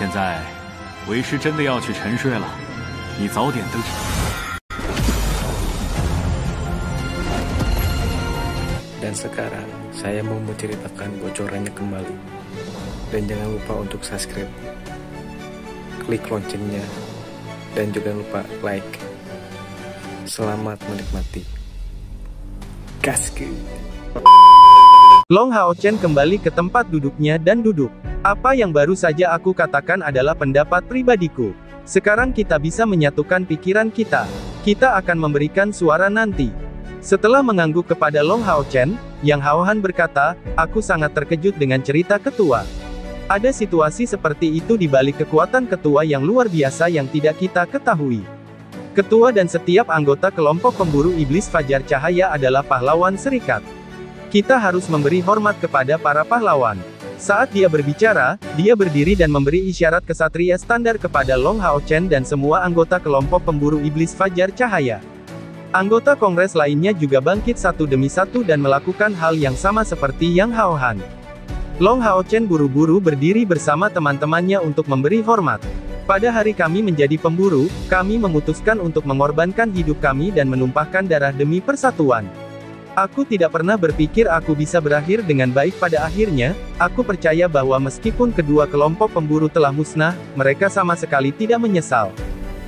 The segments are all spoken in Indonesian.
Dan sekarang saya mau menceritakan bocorannya kembali. Dan jangan lupa untuk subscribe, klik loncengnya, dan juga lupa like. Selamat menikmati. Gasku. Long Hao Chen kembali ke tempat duduknya dan duduk. Apa yang baru saja aku katakan adalah pendapat pribadiku. Sekarang kita bisa menyatukan pikiran kita. Kita akan memberikan suara nanti. Setelah mengangguk kepada Long Hao Chen, Yang Hao Han berkata, aku sangat terkejut dengan cerita ketua. Ada situasi seperti itu di balik kekuatan ketua yang luar biasa yang tidak kita ketahui. Ketua dan setiap anggota kelompok pemburu iblis Fajar Cahaya adalah pahlawan serikat. Kita harus memberi hormat kepada para pahlawan. Saat dia berbicara, dia berdiri dan memberi isyarat kesatria standar kepada Long Hao Chen dan semua anggota kelompok pemburu iblis Fajar Cahaya. Anggota kongres lainnya juga bangkit satu demi satu dan melakukan hal yang sama seperti Yang Hao Han. Long Hao Chen buru-buru berdiri bersama teman-temannya untuk memberi hormat. Pada hari kami menjadi pemburu, kami memutuskan untuk mengorbankan hidup kami dan menumpahkan darah demi persatuan. Aku tidak pernah berpikir aku bisa berakhir dengan baik pada akhirnya, aku percaya bahwa meskipun kedua kelompok pemburu telah musnah, mereka sama sekali tidak menyesal.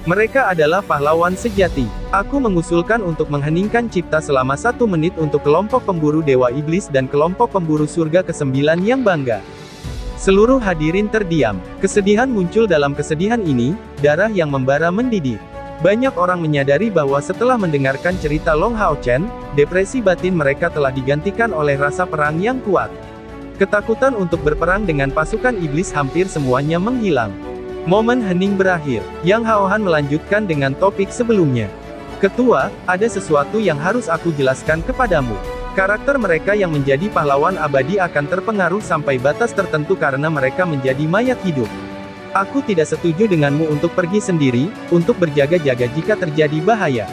Mereka adalah pahlawan sejati. Aku mengusulkan untuk mengheningkan cipta selama satu menit untuk kelompok pemburu Dewa Iblis dan kelompok pemburu surga ke-9 yang bangga. Seluruh hadirin terdiam. Kesedihan muncul dalam kesedihan ini, darah yang membara mendidih. Banyak orang menyadari bahwa setelah mendengarkan cerita Long Hao Chen, depresi batin mereka telah digantikan oleh rasa perang yang kuat. Ketakutan untuk berperang dengan pasukan iblis hampir semuanya menghilang. Momen hening berakhir, Yang Haohan melanjutkan dengan topik sebelumnya. Ketua, ada sesuatu yang harus aku jelaskan kepadamu. Karakter mereka yang menjadi pahlawan abadi akan terpengaruh sampai batas tertentu karena mereka menjadi mayat hidup. Aku tidak setuju denganmu untuk pergi sendiri, untuk berjaga-jaga jika terjadi bahaya.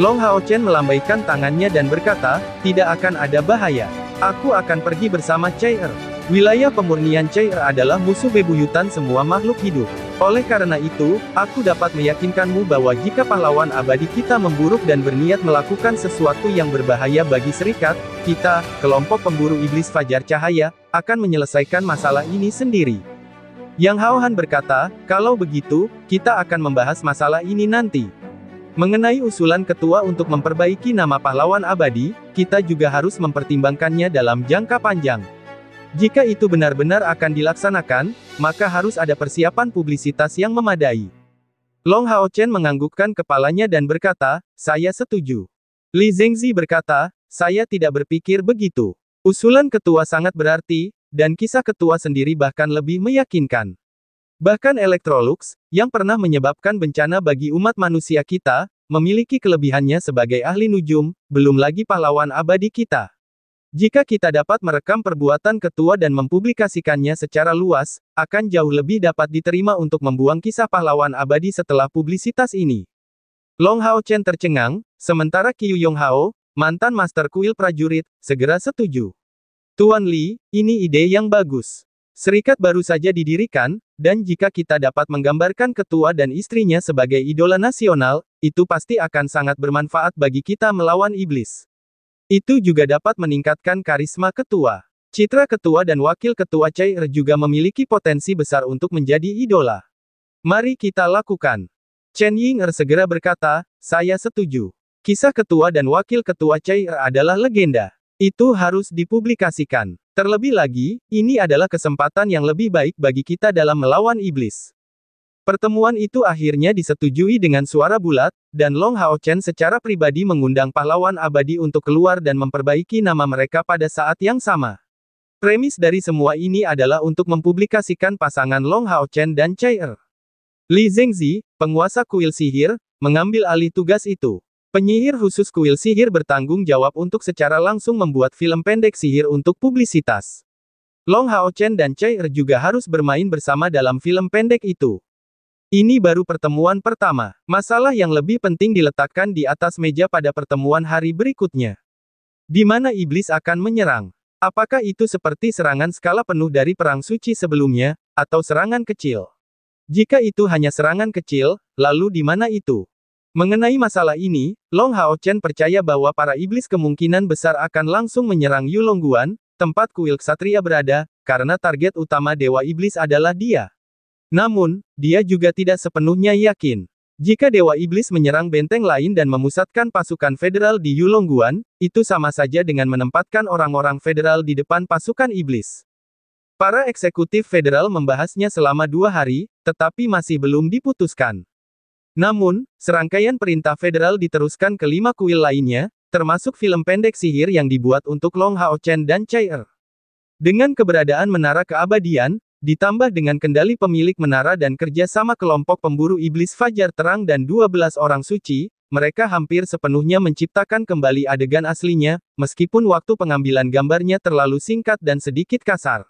Long Hao Chen melambaikan tangannya dan berkata, tidak akan ada bahaya. Aku akan pergi bersama Chai Er. Wilayah pemurnian Chai Er adalah musuh bebuyutan semua makhluk hidup. Oleh karena itu, aku dapat meyakinkanmu bahwa jika pahlawan abadi kita memburuk dan berniat melakukan sesuatu yang berbahaya bagi serikat, kita, kelompok pemburu iblis fajar cahaya, akan menyelesaikan masalah ini sendiri. Yang Hao berkata, kalau begitu, kita akan membahas masalah ini nanti. Mengenai usulan ketua untuk memperbaiki nama pahlawan abadi, kita juga harus mempertimbangkannya dalam jangka panjang. Jika itu benar-benar akan dilaksanakan, maka harus ada persiapan publisitas yang memadai. Long Hao Chen menganggukkan kepalanya dan berkata, saya setuju. Li Zhengzi berkata, saya tidak berpikir begitu. Usulan ketua sangat berarti, dan kisah ketua sendiri bahkan lebih meyakinkan. Bahkan Electrolux, yang pernah menyebabkan bencana bagi umat manusia kita, memiliki kelebihannya sebagai ahli nujum, belum lagi pahlawan abadi kita. Jika kita dapat merekam perbuatan ketua dan mempublikasikannya secara luas, akan jauh lebih dapat diterima untuk membuang kisah pahlawan abadi setelah publisitas ini. Long Hao Chen tercengang, sementara Qiu Yong Hao, mantan master kuil prajurit, segera setuju. Tuan Li, ini ide yang bagus. Serikat baru saja didirikan, dan jika kita dapat menggambarkan ketua dan istrinya sebagai idola nasional, itu pasti akan sangat bermanfaat bagi kita melawan iblis. Itu juga dapat meningkatkan karisma ketua. Citra ketua dan wakil ketua Cair er juga memiliki potensi besar untuk menjadi idola. Mari kita lakukan. Chen Ying'er segera berkata, saya setuju. Kisah ketua dan wakil ketua Cair er adalah legenda. Itu harus dipublikasikan. Terlebih lagi, ini adalah kesempatan yang lebih baik bagi kita dalam melawan iblis. Pertemuan itu akhirnya disetujui dengan suara bulat, dan Long Hao Chen secara pribadi mengundang pahlawan abadi untuk keluar dan memperbaiki nama mereka pada saat yang sama. Premis dari semua ini adalah untuk mempublikasikan pasangan Long Hao Chen dan Chai Er. Li Zhengzi, penguasa kuil sihir, mengambil alih tugas itu. Penyihir khusus kuil sihir bertanggung jawab untuk secara langsung membuat film pendek sihir untuk publisitas. Long Hao Chen dan Chai Er juga harus bermain bersama dalam film pendek itu. Ini baru pertemuan pertama. Masalah yang lebih penting diletakkan di atas meja pada pertemuan hari berikutnya. Di mana iblis akan menyerang. Apakah itu seperti serangan skala penuh dari perang suci sebelumnya, atau serangan kecil? Jika itu hanya serangan kecil, lalu di mana itu? Mengenai masalah ini, Long Hao Chen percaya bahwa para iblis kemungkinan besar akan langsung menyerang Yulongguan, tempat kuil ksatria berada, karena target utama Dewa Iblis adalah dia. Namun, dia juga tidak sepenuhnya yakin. Jika Dewa Iblis menyerang benteng lain dan memusatkan pasukan federal di Yulongguan, itu sama saja dengan menempatkan orang-orang federal di depan pasukan iblis. Para eksekutif federal membahasnya selama dua hari, tetapi masih belum diputuskan. Namun, serangkaian perintah federal diteruskan ke lima kuil lainnya, termasuk film pendek sihir yang dibuat untuk Long Hao Chen dan Chai Er. Dengan keberadaan Menara Keabadian, ditambah dengan kendali pemilik menara dan kerja sama kelompok pemburu iblis Fajar Terang dan 12 orang suci, mereka hampir sepenuhnya menciptakan kembali adegan aslinya, meskipun waktu pengambilan gambarnya terlalu singkat dan sedikit kasar.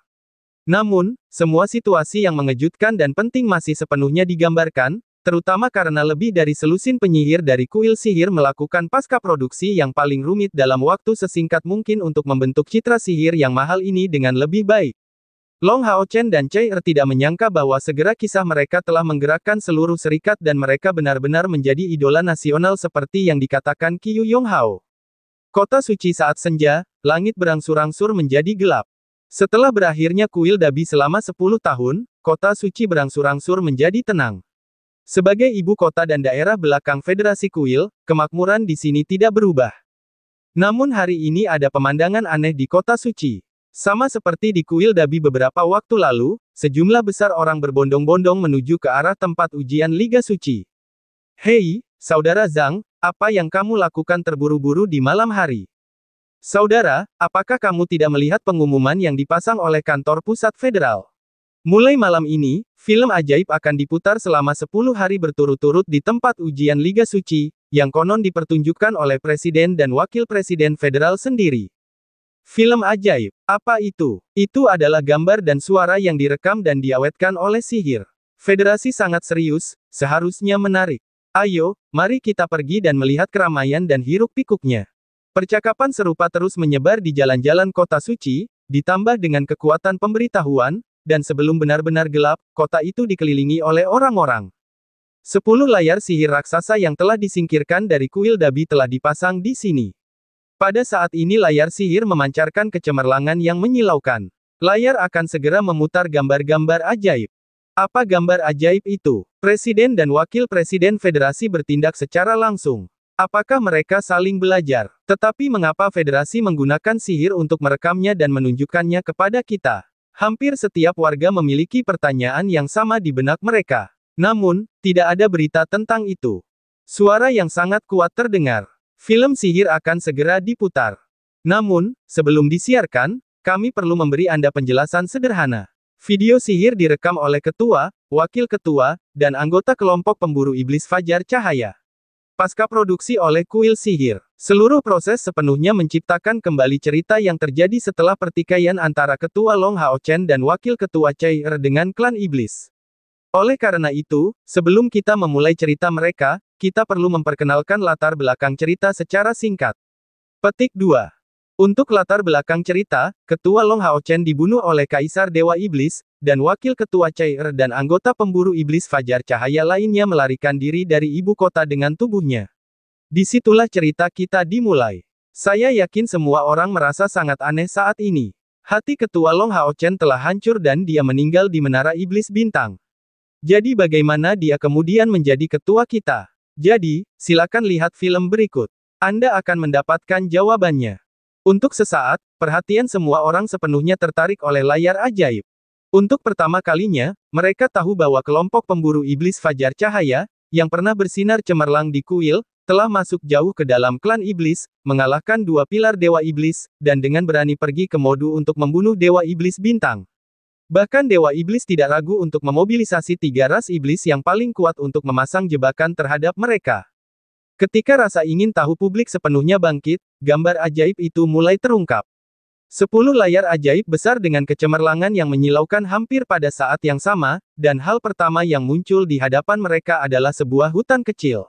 Namun, semua situasi yang mengejutkan dan penting masih sepenuhnya digambarkan, terutama karena lebih dari selusin penyihir dari kuil sihir melakukan pasca produksi yang paling rumit dalam waktu sesingkat mungkin untuk membentuk citra sihir yang mahal ini dengan lebih baik. Long Hao Chen dan Chai Er tidak menyangka bahwa segera kisah mereka telah menggerakkan seluruh serikat dan mereka benar-benar menjadi idola nasional seperti yang dikatakan Qiu Hao. Kota suci saat senja, langit berangsur-angsur menjadi gelap. Setelah berakhirnya kuil Dabi selama 10 tahun, kota suci berangsur-angsur menjadi tenang. Sebagai ibu kota dan daerah belakang Federasi Kuil, kemakmuran di sini tidak berubah. Namun hari ini ada pemandangan aneh di kota suci. Sama seperti di Kuil Dabi beberapa waktu lalu, sejumlah besar orang berbondong-bondong menuju ke arah tempat ujian Liga Suci. Hei, Saudara Zhang, apa yang kamu lakukan terburu-buru di malam hari? Saudara, apakah kamu tidak melihat pengumuman yang dipasang oleh kantor pusat federal? Mulai malam ini, film ajaib akan diputar selama 10 hari berturut-turut di tempat ujian Liga Suci, yang konon dipertunjukkan oleh Presiden dan Wakil Presiden Federal sendiri. Film ajaib, apa itu? Itu adalah gambar dan suara yang direkam dan diawetkan oleh sihir. Federasi sangat serius, seharusnya menarik. Ayo, mari kita pergi dan melihat keramaian dan hiruk-pikuknya. Percakapan serupa terus menyebar di jalan-jalan kota suci, ditambah dengan kekuatan pemberitahuan, dan sebelum benar-benar gelap, kota itu dikelilingi oleh orang-orang. Sepuluh layar sihir raksasa yang telah disingkirkan dari kuil dabi telah dipasang di sini. Pada saat ini layar sihir memancarkan kecemerlangan yang menyilaukan. Layar akan segera memutar gambar-gambar ajaib. Apa gambar ajaib itu? Presiden dan Wakil Presiden Federasi bertindak secara langsung. Apakah mereka saling belajar? Tetapi mengapa federasi menggunakan sihir untuk merekamnya dan menunjukkannya kepada kita? Hampir setiap warga memiliki pertanyaan yang sama di benak mereka. Namun, tidak ada berita tentang itu. Suara yang sangat kuat terdengar. Film sihir akan segera diputar. Namun, sebelum disiarkan, kami perlu memberi Anda penjelasan sederhana. Video sihir direkam oleh ketua, wakil ketua, dan anggota kelompok pemburu iblis Fajar Cahaya. Pasca produksi oleh Kuil Sihir. Seluruh proses sepenuhnya menciptakan kembali cerita yang terjadi setelah pertikaian antara Ketua Long Hao Chen dan Wakil Ketua Chai Er dengan klan iblis. Oleh karena itu, sebelum kita memulai cerita mereka, kita perlu memperkenalkan latar belakang cerita secara singkat. Petik 2. Untuk latar belakang cerita, Ketua Long Hao Chen dibunuh oleh Kaisar Dewa Iblis, dan Wakil Ketua Chai Er dan anggota pemburu Iblis Fajar Cahaya lainnya melarikan diri dari ibu kota dengan tubuhnya. Disitulah cerita kita dimulai. Saya yakin semua orang merasa sangat aneh saat ini. Hati ketua Long Hao Chen telah hancur dan dia meninggal di Menara Iblis Bintang. Jadi bagaimana dia kemudian menjadi ketua kita? Jadi, silakan lihat film berikut. Anda akan mendapatkan jawabannya. Untuk sesaat, perhatian semua orang sepenuhnya tertarik oleh layar ajaib. Untuk pertama kalinya, mereka tahu bahwa kelompok pemburu iblis Fajar Cahaya, yang pernah bersinar cemerlang di kuil, telah masuk jauh ke dalam klan iblis, mengalahkan dua pilar Dewa Iblis, dan dengan berani pergi ke Modu untuk membunuh Dewa Iblis Bintang. Bahkan Dewa Iblis tidak ragu untuk memobilisasi tiga ras iblis yang paling kuat untuk memasang jebakan terhadap mereka. Ketika rasa ingin tahu publik sepenuhnya bangkit, gambar ajaib itu mulai terungkap. Sepuluh layar ajaib besar dengan kecemerlangan yang menyilaukan hampir pada saat yang sama, dan hal pertama yang muncul di hadapan mereka adalah sebuah hutan kecil.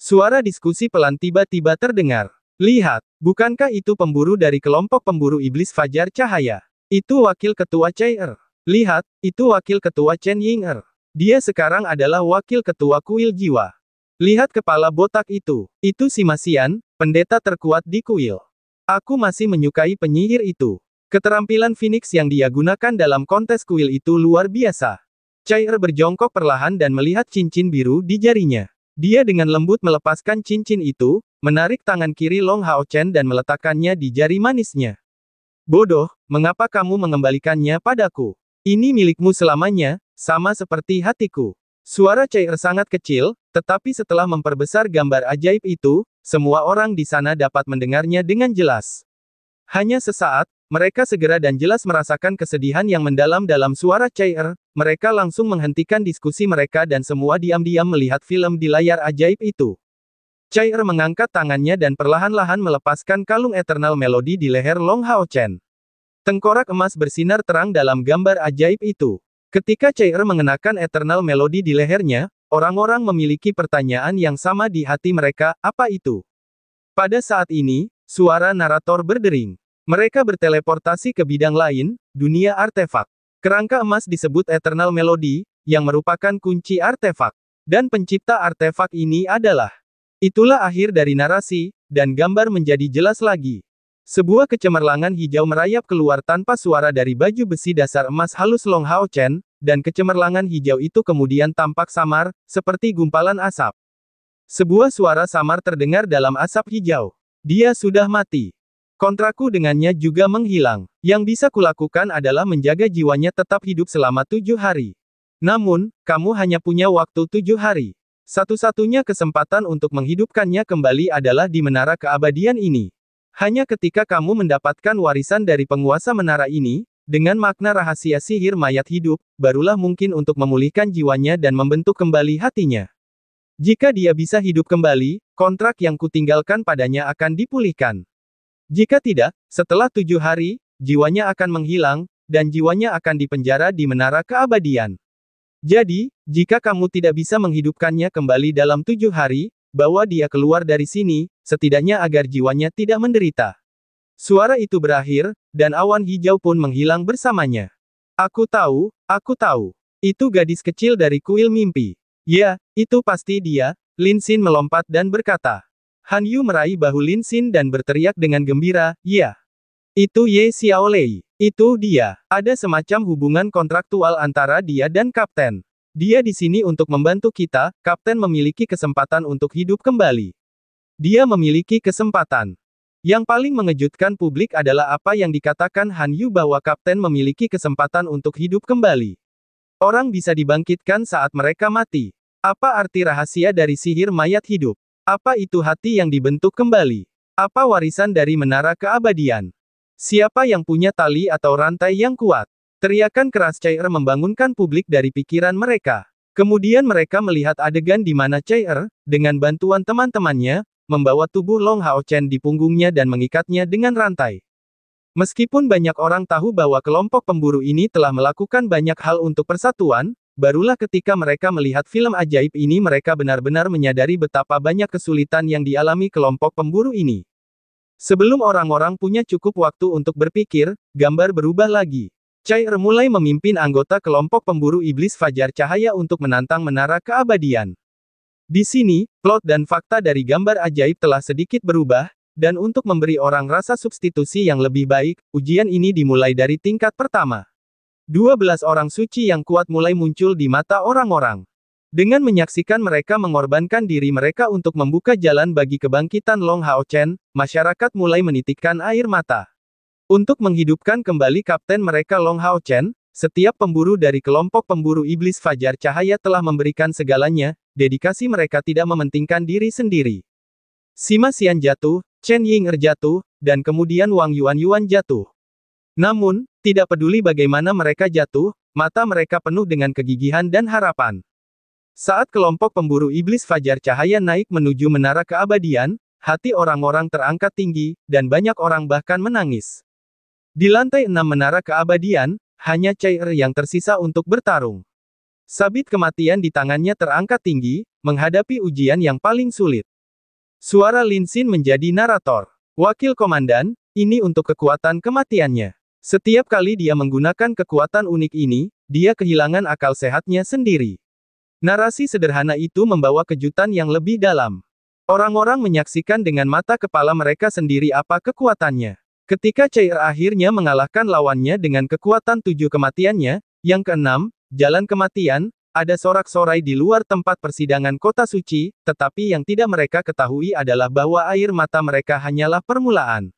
Suara diskusi pelan tiba-tiba terdengar. Lihat, bukankah itu pemburu dari kelompok pemburu iblis Fajar Cahaya? Itu wakil ketua Er. Lihat, itu wakil ketua Chen Ying Er. Dia sekarang adalah wakil ketua kuil jiwa. Lihat kepala botak itu. Itu si Masian, pendeta terkuat di kuil. Aku masih menyukai penyihir itu. Keterampilan Phoenix yang dia gunakan dalam kontes kuil itu luar biasa. Chai'er berjongkok perlahan dan melihat cincin biru di jarinya. Dia dengan lembut melepaskan cincin itu, menarik tangan kiri Long Hao Chen dan meletakkannya di jari manisnya. Bodoh, mengapa kamu mengembalikannya padaku? Ini milikmu selamanya, sama seperti hatiku. Suara cair sangat kecil, tetapi setelah memperbesar gambar ajaib itu, semua orang di sana dapat mendengarnya dengan jelas. Hanya sesaat, mereka segera dan jelas merasakan kesedihan yang mendalam dalam suara Chair, er, mereka langsung menghentikan diskusi mereka dan semua diam-diam melihat film di layar ajaib itu. Chair er mengangkat tangannya dan perlahan-lahan melepaskan kalung Eternal Melody di leher Long Hao Chen. Tengkorak emas bersinar terang dalam gambar ajaib itu. Ketika Chair er mengenakan Eternal Melody di lehernya, orang-orang memiliki pertanyaan yang sama di hati mereka, apa itu? Pada saat ini, Suara narator berdering. Mereka berteleportasi ke bidang lain, dunia artefak. Kerangka emas disebut Eternal Melody, yang merupakan kunci artefak. Dan pencipta artefak ini adalah. Itulah akhir dari narasi, dan gambar menjadi jelas lagi. Sebuah kecemerlangan hijau merayap keluar tanpa suara dari baju besi dasar emas halus Long Hao Chen, dan kecemerlangan hijau itu kemudian tampak samar, seperti gumpalan asap. Sebuah suara samar terdengar dalam asap hijau. Dia sudah mati. Kontrakku dengannya juga menghilang. Yang bisa kulakukan adalah menjaga jiwanya tetap hidup selama tujuh hari. Namun, kamu hanya punya waktu tujuh hari. Satu-satunya kesempatan untuk menghidupkannya kembali adalah di menara keabadian ini. Hanya ketika kamu mendapatkan warisan dari penguasa menara ini, dengan makna rahasia sihir mayat hidup, barulah mungkin untuk memulihkan jiwanya dan membentuk kembali hatinya. Jika dia bisa hidup kembali, kontrak yang kutinggalkan padanya akan dipulihkan. Jika tidak, setelah tujuh hari, jiwanya akan menghilang, dan jiwanya akan dipenjara di menara keabadian. Jadi, jika kamu tidak bisa menghidupkannya kembali dalam tujuh hari, bawa dia keluar dari sini, setidaknya agar jiwanya tidak menderita. Suara itu berakhir, dan awan hijau pun menghilang bersamanya. Aku tahu, aku tahu. Itu gadis kecil dari kuil mimpi. Ya, itu pasti dia, Lin Xin melompat dan berkata. Han Yu meraih bahu Lin Xin dan berteriak dengan gembira, ya. Itu Ye Xiaolei. Itu dia. Ada semacam hubungan kontraktual antara dia dan Kapten. Dia di sini untuk membantu kita, Kapten memiliki kesempatan untuk hidup kembali. Dia memiliki kesempatan. Yang paling mengejutkan publik adalah apa yang dikatakan Han Yu bahwa Kapten memiliki kesempatan untuk hidup kembali. Orang bisa dibangkitkan saat mereka mati. Apa arti rahasia dari sihir mayat hidup? Apa itu hati yang dibentuk kembali? Apa warisan dari menara keabadian? Siapa yang punya tali atau rantai yang kuat? Teriakan keras Chair membangunkan publik dari pikiran mereka. Kemudian mereka melihat adegan di mana Chair, dengan bantuan teman-temannya, membawa tubuh Long Hao Chen di punggungnya dan mengikatnya dengan rantai. Meskipun banyak orang tahu bahwa kelompok pemburu ini telah melakukan banyak hal untuk persatuan, Barulah ketika mereka melihat film ajaib ini mereka benar-benar menyadari betapa banyak kesulitan yang dialami kelompok pemburu ini. Sebelum orang-orang punya cukup waktu untuk berpikir, gambar berubah lagi. Cair er mulai memimpin anggota kelompok pemburu iblis Fajar Cahaya untuk menantang menara keabadian. Di sini, plot dan fakta dari gambar ajaib telah sedikit berubah, dan untuk memberi orang rasa substitusi yang lebih baik, ujian ini dimulai dari tingkat pertama. 12 orang suci yang kuat mulai muncul di mata orang-orang. Dengan menyaksikan mereka mengorbankan diri mereka untuk membuka jalan bagi kebangkitan Long Hao Chen, masyarakat mulai menitikkan air mata. Untuk menghidupkan kembali kapten mereka Long Hao Chen, setiap pemburu dari kelompok pemburu iblis Fajar Cahaya telah memberikan segalanya, dedikasi mereka tidak mementingkan diri sendiri. Sima Xian jatuh, Chen Ying er jatuh, dan kemudian Wang Yuan Yuan jatuh. Namun, tidak peduli bagaimana mereka jatuh, mata mereka penuh dengan kegigihan dan harapan. Saat kelompok pemburu iblis fajar cahaya naik menuju menara keabadian, hati orang-orang terangkat tinggi, dan banyak orang bahkan menangis. Di lantai enam menara keabadian, hanya Cair er yang tersisa untuk bertarung. Sabit kematian di tangannya terangkat tinggi, menghadapi ujian yang paling sulit. Suara Lin Linsin menjadi narator. Wakil Komandan, ini untuk kekuatan kematiannya. Setiap kali dia menggunakan kekuatan unik ini, dia kehilangan akal sehatnya sendiri. Narasi sederhana itu membawa kejutan yang lebih dalam. Orang-orang menyaksikan dengan mata kepala mereka sendiri apa kekuatannya. Ketika Cair akhirnya mengalahkan lawannya dengan kekuatan tujuh kematiannya, yang keenam, jalan kematian, ada sorak-sorai di luar tempat persidangan kota suci, tetapi yang tidak mereka ketahui adalah bahwa air mata mereka hanyalah permulaan.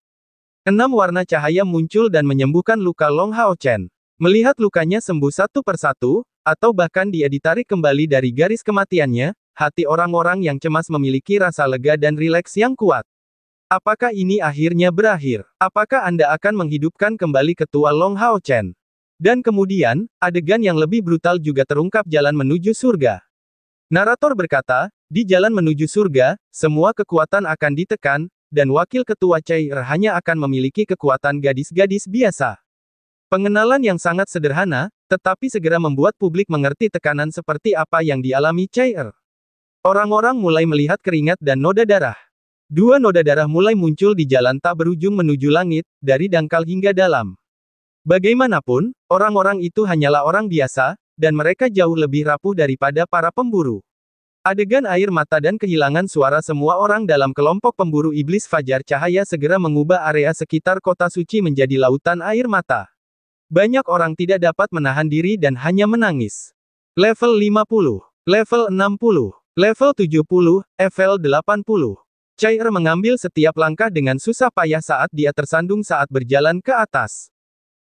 Enam warna cahaya muncul dan menyembuhkan luka Long Hao Chen. Melihat lukanya sembuh satu persatu, atau bahkan dia ditarik kembali dari garis kematiannya, hati orang-orang yang cemas memiliki rasa lega dan rileks yang kuat. Apakah ini akhirnya berakhir? Apakah Anda akan menghidupkan kembali ketua Long Hao Chen? Dan kemudian, adegan yang lebih brutal juga terungkap jalan menuju surga. Narator berkata, di jalan menuju surga, semua kekuatan akan ditekan, dan Wakil Ketua Cair hanya akan memiliki kekuatan gadis-gadis biasa. Pengenalan yang sangat sederhana, tetapi segera membuat publik mengerti tekanan seperti apa yang dialami Cair. Orang-orang mulai melihat keringat dan noda darah. Dua noda darah mulai muncul di jalan tak berujung menuju langit, dari dangkal hingga dalam. Bagaimanapun, orang-orang itu hanyalah orang biasa, dan mereka jauh lebih rapuh daripada para pemburu. Adegan air mata dan kehilangan suara semua orang dalam kelompok pemburu iblis Fajar Cahaya segera mengubah area sekitar kota suci menjadi lautan air mata. Banyak orang tidak dapat menahan diri dan hanya menangis. Level 50, level 60, level 70, level 80. Cair mengambil setiap langkah dengan susah payah saat dia tersandung saat berjalan ke atas.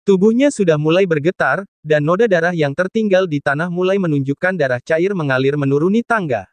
Tubuhnya sudah mulai bergetar, dan noda darah yang tertinggal di tanah mulai menunjukkan darah cair mengalir menuruni tangga.